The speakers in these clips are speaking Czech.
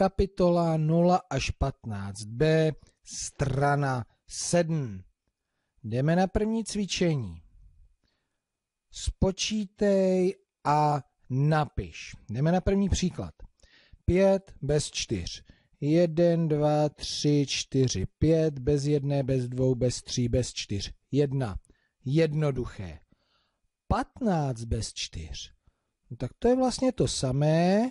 kapitola 0 až 15b, strana 7. Jdeme na první cvičení. Spočítej a napiš. Jdeme na první příklad. 5 bez 4. 1, 2, 3, 4, 5, bez 1 bez 2 bez 3 bez 4 1 Jednoduché. 15 bez 4. No tak to je vlastně to samé,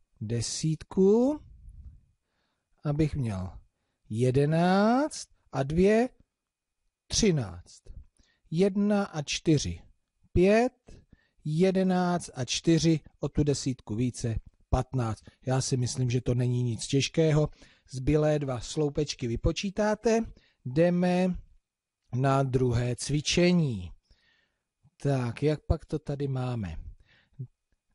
desítku, abych měl jedenáct a dvě třináct. Jedna a čtyři pět, jedenáct a čtyři o tu desítku více patnáct. Já si myslím, že to není nic těžkého. Zbylé dva sloupečky vypočítáte. Jdeme na druhé cvičení. Tak, jak pak to tady máme?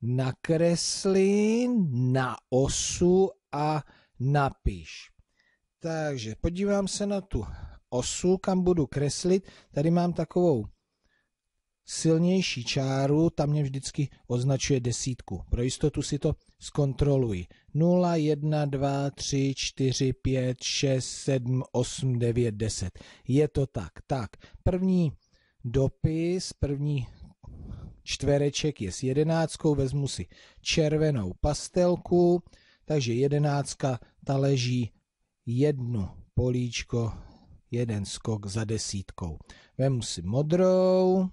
nakresli na osu a napiš. Takže podívám se na tu osu, kam budu kreslit. Tady mám takovou silnější čáru, tam mě vždycky označuje desítku. Pro jistotu si to zkontroluji. 0, 1, 2, 3, 4, 5, 6, 7, 8, 9, 10. Je to tak. Tak, první dopis, první čtvereček je s jedenáctkou, vezmu si červenou pastelku, takže jedenáctka ta leží jedno políčko, jeden skok za desítkou. Vemu si modrou,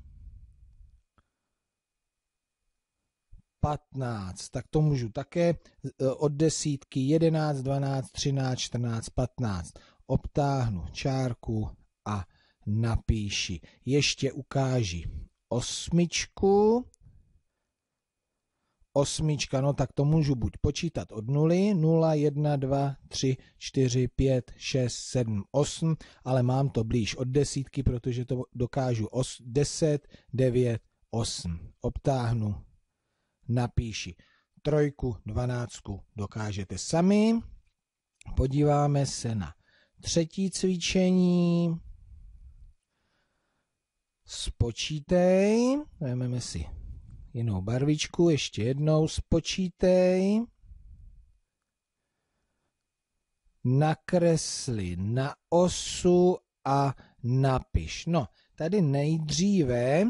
15, tak to můžu také e, od desítky 11, 12, 13, 14, 15. Obtáhnu čárku a napíši. Ještě ukáži osmičku. Osmička, no tak to můžu buď počítat od nuly, 0, 1, 2, 3, 4, 5, 6, 7, 8, ale mám to blíž od desítky, protože to dokážu os, 10, 9, 8. Obtáhnu, napíši trojku, dvanáctku dokážete sami. Podíváme se na třetí cvičení spočítej, vezmeme si jinou barvičku, ještě jednou spočítej, nakresli na osu a napiš. No, tady nejdříve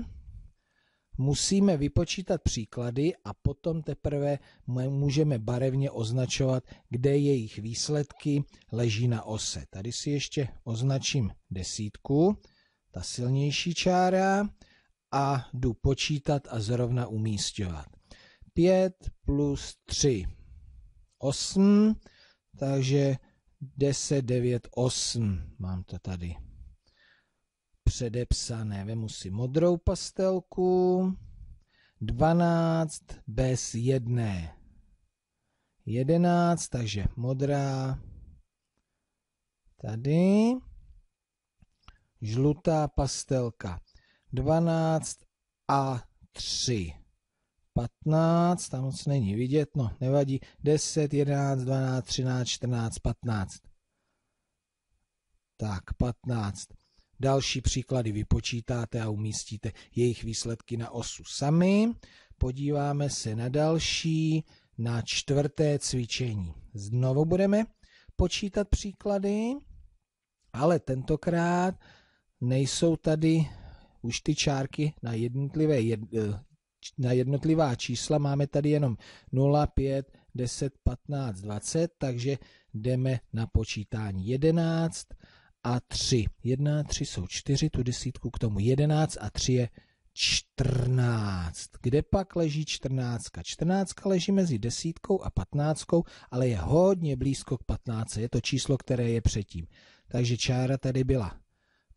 musíme vypočítat příklady a potom teprve můžeme barevně označovat, kde jejich výsledky leží na ose. Tady si ještě označím desítku, ta silnější čára a jdu počítat a zrovna umístěvat. 5 plus 3, 8, takže 10, 9, 8. Mám to tady předepsané. Vemu si modrou pastelku. 12 bez jedné. 11, takže modrá. Tady žlutá pastelka, 12 a 3. 15, tam moc není vidět, no nevadí, 10, 11, 12, 13, 14, 15. Tak, 15. Další příklady vypočítáte a umístíte jejich výsledky na osu sami. Podíváme se na další, na čtvrté cvičení. Znovu budeme počítat příklady, ale tentokrát nejsou tady už ty čárky na, jednotlivé, jed, eh, na jednotlivá čísla. Máme tady jenom 0, 5, 10, 15, 20, takže jdeme na počítání 11 a 3. 1 a 3 jsou 4, tu desítku k tomu 11 a 3 je 14. Kde pak leží 14? 14 leží mezi desítkou a 15, ale je hodně blízko k 15. Je to číslo, které je předtím. Takže čára tady byla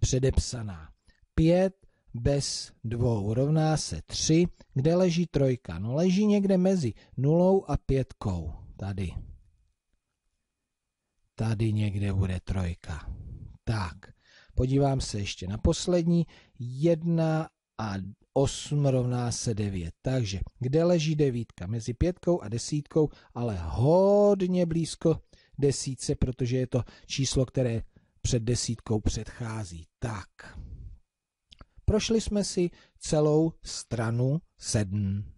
předepsaná. 5 bez 2 rovná se 3, kde leží trojka? No leží někde mezi 0 a 5. Tady. Tady někde bude trojka. Tak, podívám se ještě na poslední. 1 a 8 rovná se 9. Takže kde leží devítka? Mezi pětkou a desítkou, ale hodně blízko desítce, protože je to číslo, které před desítkou předchází. Tak, prošli jsme si celou stranu sedm.